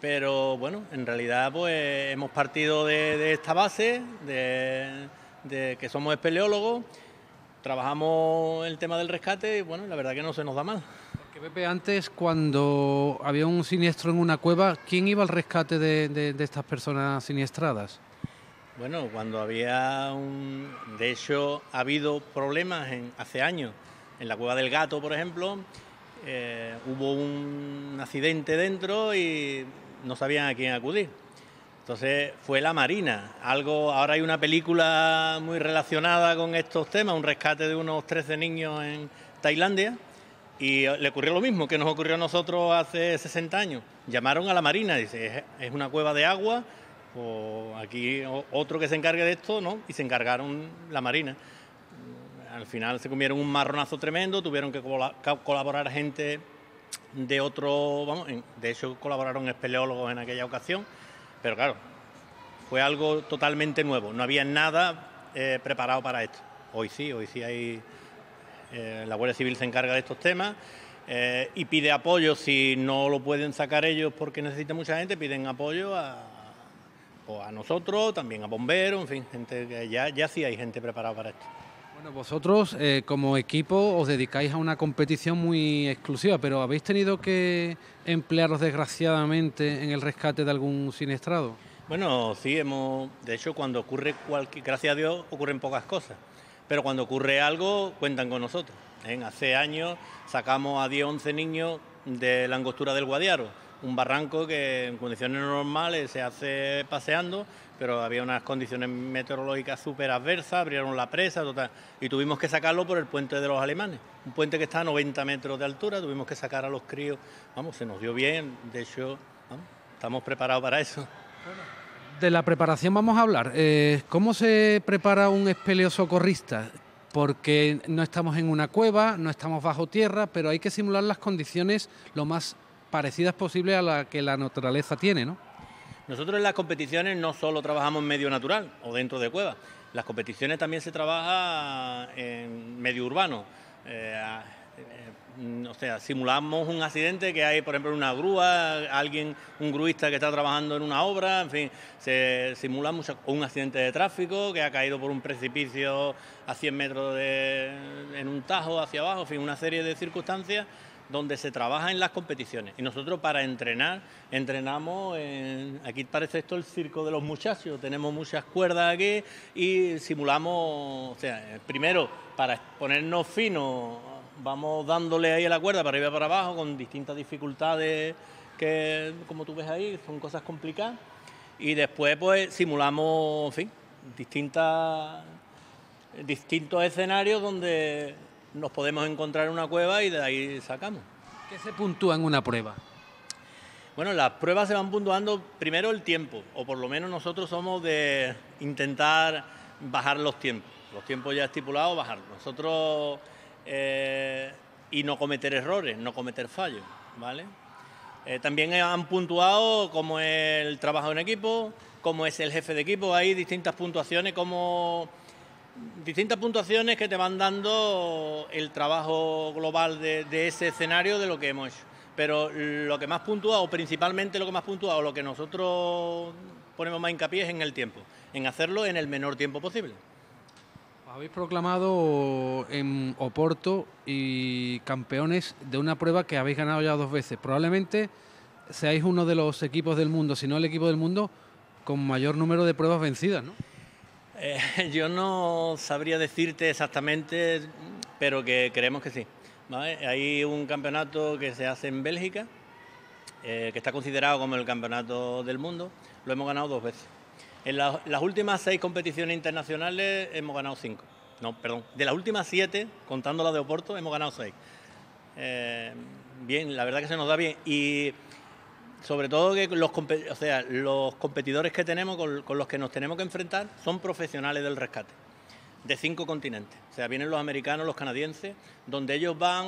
pero bueno, en realidad pues hemos partido de, esta base, de, que somos espeleólogos, trabajamos el tema del rescate y bueno, la verdad que no se nos da mal. Porque Pepe, antes cuando había un siniestro en una cueva, ¿quién iba al rescate de estas personas siniestradas? Bueno, cuando había un... De hecho, ha habido problemas hace años. En la cueva del gato, por ejemplo, eh, hubo un accidente dentro y no sabían a quién acudir. Entonces fue la Marina. Algo, ahora hay una película muy relacionada con estos temas, un rescate de unos 13 niños en Tailandia. Y le ocurrió lo mismo que nos ocurrió a nosotros hace 60 años. Llamaron a la Marina, dice, es una cueva de agua, o aquí otro que se encargue de esto, ¿no? Y se encargaron la Marina. Al final se comieron un marronazo tremendo, tuvieron que colaborar gente de otro, vamos, de hecho colaboraron espeleólogos en aquella ocasión, pero claro, fue algo totalmente nuevo, no había nada eh, preparado para esto. Hoy sí, hoy sí hay, eh, la Guardia Civil se encarga de estos temas. Eh, y pide apoyo si no lo pueden sacar ellos porque necesita mucha gente, piden apoyo a, pues, a nosotros, también a bomberos, en fin, gente que ya, ya sí hay gente preparada para esto. Bueno, vosotros eh, como equipo os dedicáis a una competición muy exclusiva, pero ¿habéis tenido que emplearos desgraciadamente en el rescate de algún siniestrado? Bueno, sí, hemos, de hecho cuando ocurre cualquier, gracias a Dios ocurren pocas cosas, pero cuando ocurre algo cuentan con nosotros. en Hace años sacamos a 10, 11 niños de la angostura del Guadiaro, un barranco que en condiciones normales se hace paseando, pero había unas condiciones meteorológicas súper adversas, abrieron la presa total, y tuvimos que sacarlo por el puente de los alemanes, un puente que está a 90 metros de altura, tuvimos que sacar a los críos, vamos, se nos dio bien, de hecho, estamos preparados para eso. De la preparación vamos a hablar. Eh, ¿Cómo se prepara un socorrista? porque no estamos en una cueva, no estamos bajo tierra, pero hay que simular las condiciones lo más parecidas posibles a las que la naturaleza tiene, ¿no? Nosotros en las competiciones no solo trabajamos en medio natural o dentro de cuevas, las competiciones también se trabaja en medio urbano. Eh, eh, o sea, simulamos un accidente que hay, por ejemplo, en una grúa, alguien, un gruista que está trabajando en una obra, en fin, se simula un accidente de tráfico que ha caído por un precipicio a 100 metros de, en un tajo hacia abajo, en fin, una serie de circunstancias donde se trabaja en las competiciones. Y nosotros para entrenar, entrenamos, en, aquí parece esto el circo de los muchachos, tenemos muchas cuerdas aquí y simulamos, o sea, primero para ponernos finos, vamos dándole ahí a la cuerda para arriba y para abajo con distintas dificultades que, como tú ves ahí, son cosas complicadas. Y después pues simulamos, en fin, distintas, distintos escenarios donde nos podemos encontrar en una cueva y de ahí sacamos. ¿Qué se puntúa en una prueba? Bueno, las pruebas se van puntuando primero el tiempo, o por lo menos nosotros somos de intentar bajar los tiempos. Los tiempos ya estipulados, bajar Nosotros. Eh, y no cometer errores, no cometer fallos, ¿vale? Eh, también han puntuado como el trabajo en equipo, cómo es el jefe de equipo, hay distintas puntuaciones, como distintas puntuaciones que te van dando el trabajo global de, ese escenario de lo que hemos hecho. Pero lo que más puntuado, o principalmente lo que más puntuado, lo que nosotros ponemos más hincapié es en el tiempo, en hacerlo en el menor tiempo posible. Habéis proclamado en Oporto y campeones de una prueba que habéis ganado ya dos veces. Probablemente seáis uno de los equipos del mundo, si no el equipo del mundo, con mayor número de pruebas vencidas, ¿no? Eh, yo no sabría decirte exactamente, pero que creemos que sí. Hay un campeonato que se hace en Bélgica, eh, que está considerado como el campeonato del mundo. Lo hemos ganado dos veces. En las últimas seis competiciones internacionales hemos ganado cinco. No, perdón. De las últimas siete, contando la de Oporto, hemos ganado seis. Eh, bien, la verdad que se nos da bien. Y sobre todo que los, o sea, los competidores que tenemos, con, los que nos tenemos que enfrentar, son profesionales del rescate, de cinco continentes. O sea, vienen los americanos, los canadienses, donde ellos van,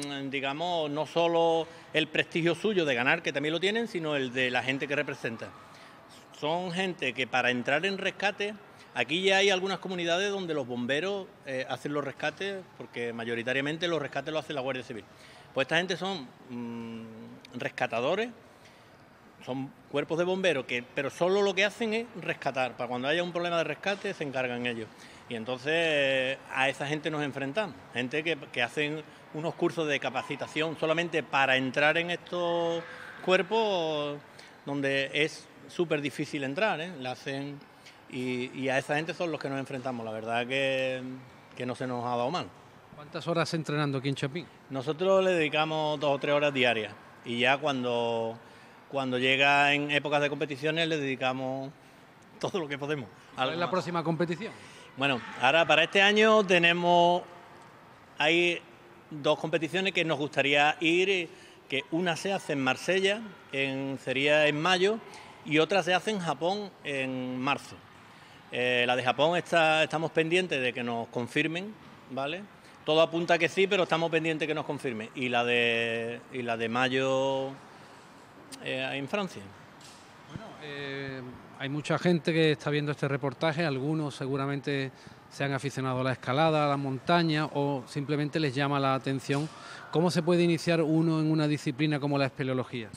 mm, digamos, no solo el prestigio suyo de ganar, que también lo tienen, sino el de la gente que representan. Son gente que para entrar en rescate, aquí ya hay algunas comunidades donde los bomberos eh, hacen los rescates, porque mayoritariamente los rescates ...lo hace la Guardia Civil. Pues esta gente son mm, rescatadores son cuerpos de bomberos, que, pero solo lo que hacen es rescatar. Para cuando haya un problema de rescate, se encargan ellos. Y entonces a esa gente nos enfrentamos, gente que, hacen unos cursos de capacitación solamente para entrar en estos cuerpos donde es súper difícil entrar, ¿eh? la hacen y, a esa gente son los que nos enfrentamos, la verdad que, que no se nos ha dado mal. ¿Cuántas horas entrenando aquí en Chapín? Nosotros le dedicamos dos o tres horas diarias y ya cuando cuando llega en épocas de competiciones le dedicamos todo lo que podemos. ¿Cuál es la próxima competición? Bueno, ahora para este año tenemos hay dos competiciones que nos gustaría ir, que una se hace en Marsella, en, sería en mayo, y otra se hace en Japón en marzo. Eh, la de Japón está, estamos pendientes de que nos confirmen, ¿vale? Todo apunta que sí, pero estamos pendientes de que nos confirmen. Y la de, y la de mayo eh, en Francia. Bueno, eh, hay mucha gente que está viendo este reportaje, algunos seguramente se han aficionado a la escalada, a la montaña o simplemente les llama la atención. ¿Cómo se puede iniciar uno en una disciplina como la espeleología?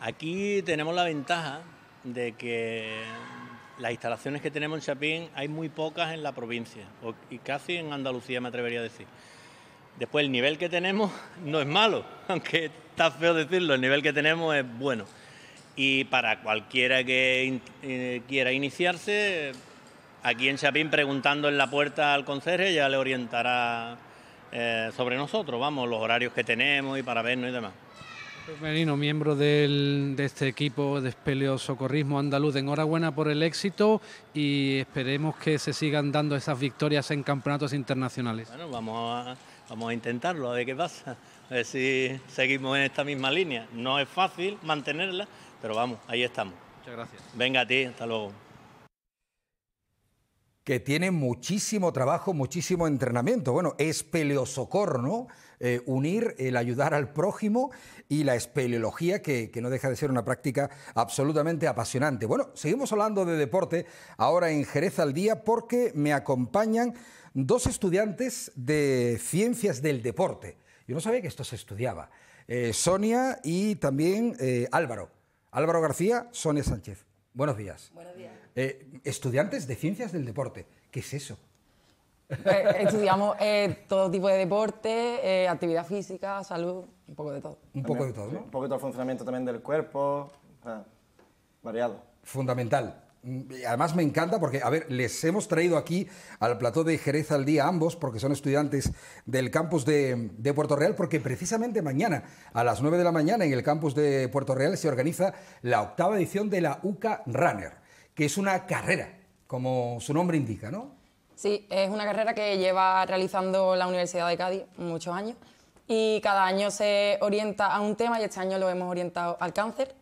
Aquí tenemos la ventaja de que las instalaciones que tenemos en Chapín hay muy pocas en la provincia y casi en Andalucía me atrevería a decir. Después el nivel que tenemos no es malo, aunque está feo decirlo, el nivel que tenemos es bueno. Y para cualquiera que eh, quiera iniciarse, aquí en Chapín preguntando en la puerta al conserje ya le orientará eh, sobre nosotros, vamos, los horarios que tenemos y para vernos y demás. Pues, Merino, miembro de este equipo de espeleo socorrismo andaluz, enhorabuena por el éxito y esperemos que se sigan dando esas victorias en campeonatos internacionales. Bueno, vamos vamos a intentarlo, a ver qué pasa si seguimos en esta misma línea. No es fácil mantenerla, pero vamos, ahí estamos. Muchas gracias. Venga a ti, hasta luego. Que tiene muchísimo trabajo, muchísimo entrenamiento. Bueno, es peleosocorno, eh, unir el ayudar al prójimo y la espeleología, que, que no deja de ser una práctica absolutamente apasionante. Bueno, seguimos hablando de deporte ahora en Jerez al Día porque me acompañan dos estudiantes de ciencias del deporte yo no sabía que esto se estudiaba. Eh, Sonia y también eh, Álvaro. Álvaro García, Sonia Sánchez. Buenos días. Buenos días. Eh, estudiantes de ciencias del deporte. ¿Qué es eso? estudiamos todo tipo de deporte, actividad física, salud, un poco de todo. Un poco de todo, ¿no? Un poquito el funcionamiento también del cuerpo, variado. Fundamental además me encanta porque, a ver, les hemos traído aquí al plató de Jerez al día ambos, porque son estudiantes del campus de, Puerto Real, porque precisamente mañana, a las 9 de la mañana, en el campus de Puerto Real se organiza la octava edición de la UCA Runner, que es una carrera, como su nombre indica, ¿no? Sí, es una carrera que lleva realizando la Universidad de Cádiz muchos años y cada año se orienta a un tema y este año lo hemos orientado al cáncer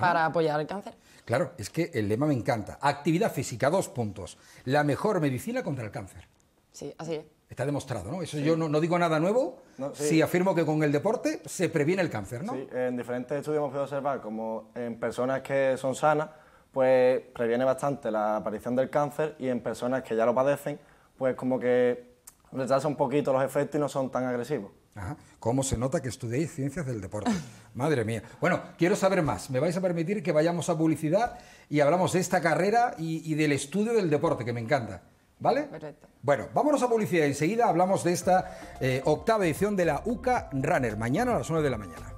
para apoyar al cáncer. Claro, es que el lema me encanta. Actividad física, dos puntos. La mejor medicina contra el cáncer. Sí, así es. Está demostrado, ¿no? Eso yo no, digo nada nuevo si afirmo que con el deporte se previene el cáncer, ¿no? Sí, en diferentes estudios hemos podido observar como en personas que son sanas, pues previene bastante la aparición del cáncer y en personas que ya lo padecen, pues como que retrasa un poquito los efectos y no son tan agresivos. ¿Cómo se nota que estudiéis ciencias del deporte? Madre mía. Bueno, quiero saber más. Me vais a permitir que vayamos a publicidad y hablamos de esta carrera y, del estudio del deporte, que me encanta. ¿Vale? Perfecto. Bueno, vámonos a publicidad. Enseguida hablamos de esta eh, octava edición de la UCA Runner, mañana a las 9 de la mañana.